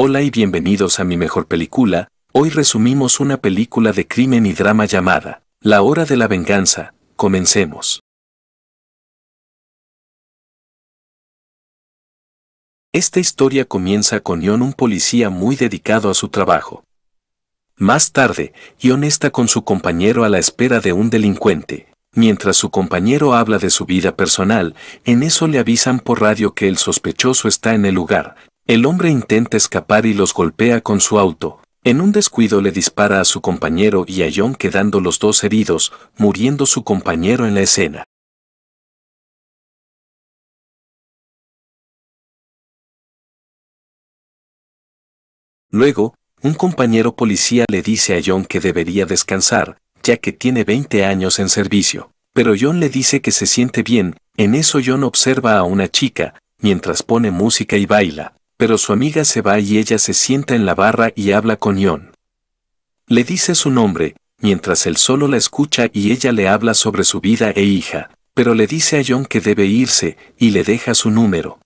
Hola y bienvenidos a mi mejor película, hoy resumimos una película de crimen y drama llamada La Hora de la Venganza, comencemos. Esta historia comienza con Ion, un policía muy dedicado a su trabajo. Más tarde, Ion está con su compañero a la espera de un delincuente. Mientras su compañero habla de su vida personal, en eso le avisan por radio que el sospechoso está en el lugar, el hombre intenta escapar y los golpea con su auto. En un descuido le dispara a su compañero y a John quedando los dos heridos, muriendo su compañero en la escena. Luego, un compañero policía le dice a John que debería descansar, ya que tiene 20 años en servicio. Pero John le dice que se siente bien, en eso John observa a una chica, mientras pone música y baila pero su amiga se va y ella se sienta en la barra y habla con Jon. Le dice su nombre, mientras él solo la escucha y ella le habla sobre su vida e hija, pero le dice a John que debe irse y le deja su número.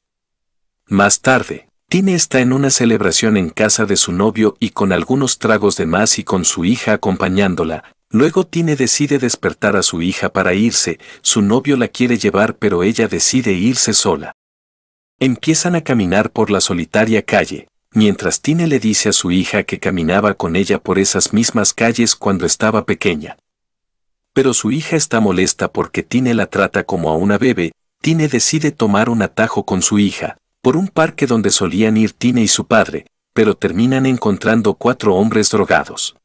Más tarde, Tine está en una celebración en casa de su novio y con algunos tragos de más y con su hija acompañándola. Luego Tine decide despertar a su hija para irse, su novio la quiere llevar pero ella decide irse sola. Empiezan a caminar por la solitaria calle, mientras Tine le dice a su hija que caminaba con ella por esas mismas calles cuando estaba pequeña. Pero su hija está molesta porque Tine la trata como a una bebé, Tine decide tomar un atajo con su hija, por un parque donde solían ir Tine y su padre, pero terminan encontrando cuatro hombres drogados.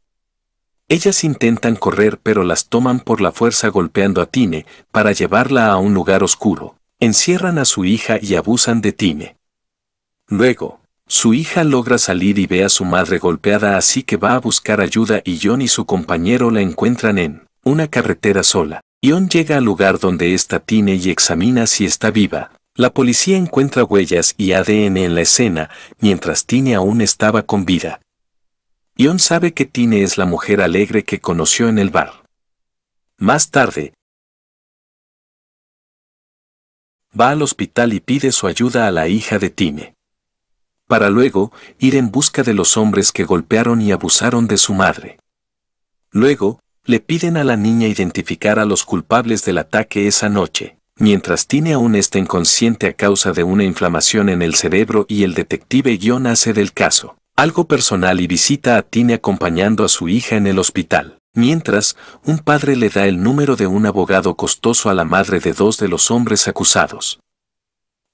Ellas intentan correr pero las toman por la fuerza golpeando a Tine para llevarla a un lugar oscuro. Encierran a su hija y abusan de tine Luego, su hija logra salir y ve a su madre golpeada así que va a buscar ayuda y John y su compañero la encuentran en una carretera sola. John llega al lugar donde está Tine y examina si está viva. La policía encuentra huellas y ADN en la escena, mientras Tine aún estaba con vida. John sabe que Tine es la mujer alegre que conoció en el bar. Más tarde, va al hospital y pide su ayuda a la hija de Time. Para luego, ir en busca de los hombres que golpearon y abusaron de su madre. Luego, le piden a la niña identificar a los culpables del ataque esa noche, mientras Tine aún está inconsciente a causa de una inflamación en el cerebro y el detective guión hace del caso. Algo personal y visita a Tine acompañando a su hija en el hospital. Mientras, un padre le da el número de un abogado costoso a la madre de dos de los hombres acusados.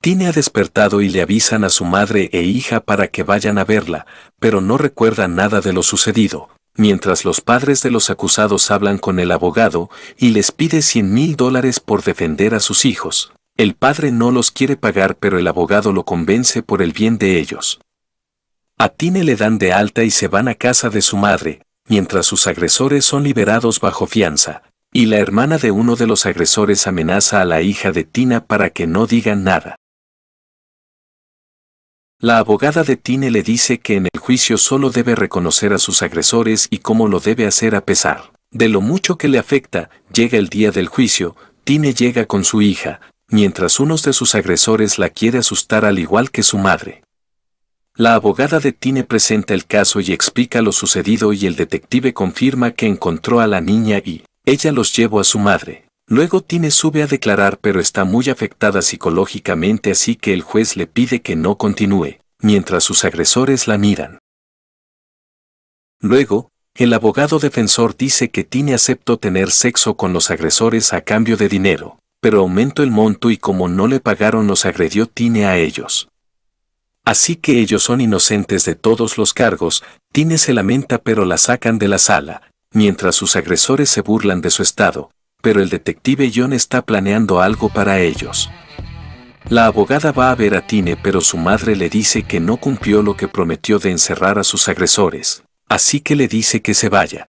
Tine ha despertado y le avisan a su madre e hija para que vayan a verla, pero no recuerdan nada de lo sucedido, mientras los padres de los acusados hablan con el abogado y les pide 100 mil dólares por defender a sus hijos. El padre no los quiere pagar pero el abogado lo convence por el bien de ellos. A Tine le dan de alta y se van a casa de su madre, mientras sus agresores son liberados bajo fianza, y la hermana de uno de los agresores amenaza a la hija de Tina para que no diga nada. La abogada de Tine le dice que en el juicio solo debe reconocer a sus agresores y cómo lo debe hacer a pesar de lo mucho que le afecta. Llega el día del juicio, Tine llega con su hija, mientras uno de sus agresores la quiere asustar al igual que su madre. La abogada de Tine presenta el caso y explica lo sucedido y el detective confirma que encontró a la niña y ella los llevó a su madre. Luego Tine sube a declarar pero está muy afectada psicológicamente así que el juez le pide que no continúe, mientras sus agresores la miran. Luego, el abogado defensor dice que Tine aceptó tener sexo con los agresores a cambio de dinero, pero aumentó el monto y como no le pagaron los agredió Tine a ellos. Así que ellos son inocentes de todos los cargos, Tine se lamenta pero la sacan de la sala, mientras sus agresores se burlan de su estado, pero el detective John está planeando algo para ellos. La abogada va a ver a Tine pero su madre le dice que no cumplió lo que prometió de encerrar a sus agresores, así que le dice que se vaya.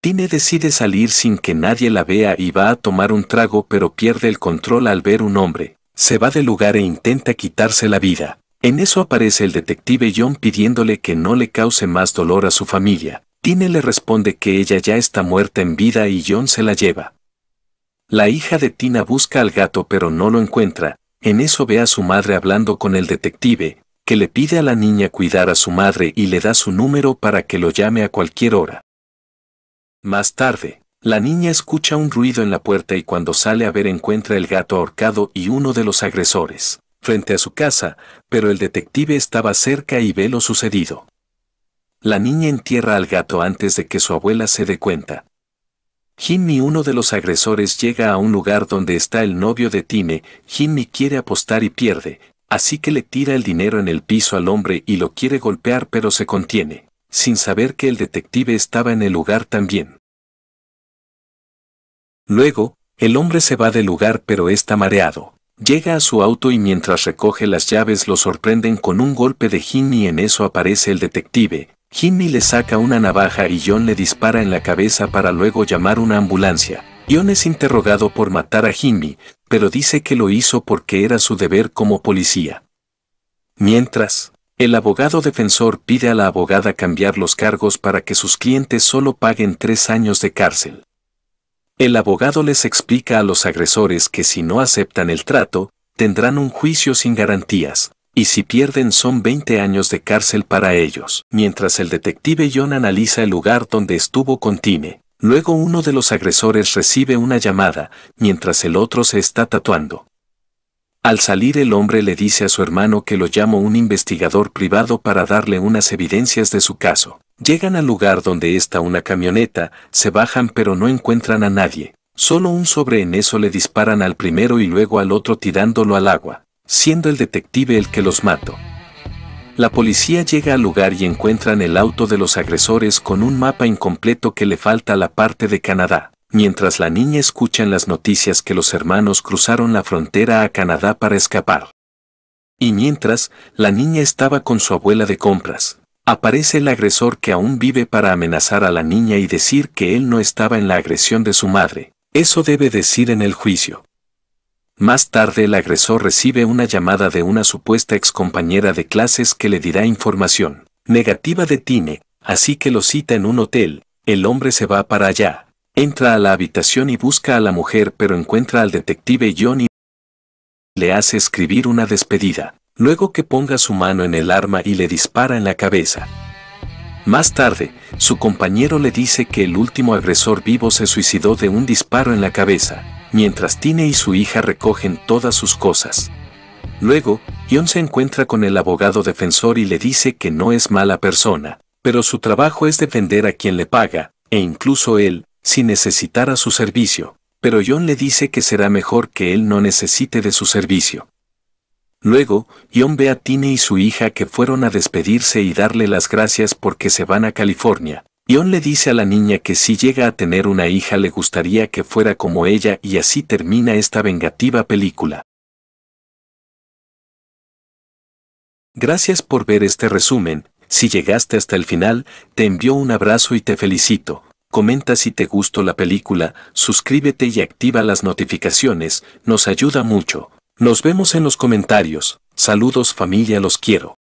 Tine decide salir sin que nadie la vea y va a tomar un trago pero pierde el control al ver un hombre, se va del lugar e intenta quitarse la vida. En eso aparece el detective John pidiéndole que no le cause más dolor a su familia. Tina le responde que ella ya está muerta en vida y John se la lleva. La hija de Tina busca al gato pero no lo encuentra, en eso ve a su madre hablando con el detective, que le pide a la niña cuidar a su madre y le da su número para que lo llame a cualquier hora. Más tarde, la niña escucha un ruido en la puerta y cuando sale a ver encuentra el gato ahorcado y uno de los agresores, frente a su casa, pero el detective estaba cerca y ve lo sucedido. La niña entierra al gato antes de que su abuela se dé cuenta. Jimmy, uno de los agresores, llega a un lugar donde está el novio de Time. Jimmy quiere apostar y pierde, así que le tira el dinero en el piso al hombre y lo quiere golpear pero se contiene, sin saber que el detective estaba en el lugar también. Luego, el hombre se va del lugar pero está mareado. Llega a su auto y mientras recoge las llaves lo sorprenden con un golpe de Jimmy y en eso aparece el detective. Jimmy le saca una navaja y John le dispara en la cabeza para luego llamar una ambulancia. John es interrogado por matar a Jimmy, pero dice que lo hizo porque era su deber como policía. Mientras, el abogado defensor pide a la abogada cambiar los cargos para que sus clientes solo paguen tres años de cárcel. El abogado les explica a los agresores que si no aceptan el trato, tendrán un juicio sin garantías, y si pierden son 20 años de cárcel para ellos. Mientras el detective John analiza el lugar donde estuvo con Time, luego uno de los agresores recibe una llamada, mientras el otro se está tatuando. Al salir el hombre le dice a su hermano que lo llamó un investigador privado para darle unas evidencias de su caso. Llegan al lugar donde está una camioneta, se bajan pero no encuentran a nadie. Solo un sobre en eso le disparan al primero y luego al otro tirándolo al agua, siendo el detective el que los mató. La policía llega al lugar y encuentran el auto de los agresores con un mapa incompleto que le falta a la parte de Canadá, mientras la niña escucha las noticias que los hermanos cruzaron la frontera a Canadá para escapar. Y mientras, la niña estaba con su abuela de compras, Aparece el agresor que aún vive para amenazar a la niña y decir que él no estaba en la agresión de su madre. Eso debe decir en el juicio. Más tarde el agresor recibe una llamada de una supuesta excompañera de clases que le dirá información negativa de Tine, así que lo cita en un hotel. El hombre se va para allá, entra a la habitación y busca a la mujer pero encuentra al detective Johnny. Le hace escribir una despedida luego que ponga su mano en el arma y le dispara en la cabeza. Más tarde, su compañero le dice que el último agresor vivo se suicidó de un disparo en la cabeza, mientras Tine y su hija recogen todas sus cosas. Luego, John se encuentra con el abogado defensor y le dice que no es mala persona, pero su trabajo es defender a quien le paga, e incluso él, si necesitara su servicio, pero John le dice que será mejor que él no necesite de su servicio. Luego, John ve a Tine y su hija que fueron a despedirse y darle las gracias porque se van a California. Ion le dice a la niña que si llega a tener una hija le gustaría que fuera como ella y así termina esta vengativa película. Gracias por ver este resumen, si llegaste hasta el final, te envío un abrazo y te felicito. Comenta si te gustó la película, suscríbete y activa las notificaciones, nos ayuda mucho. Nos vemos en los comentarios. Saludos familia, los quiero.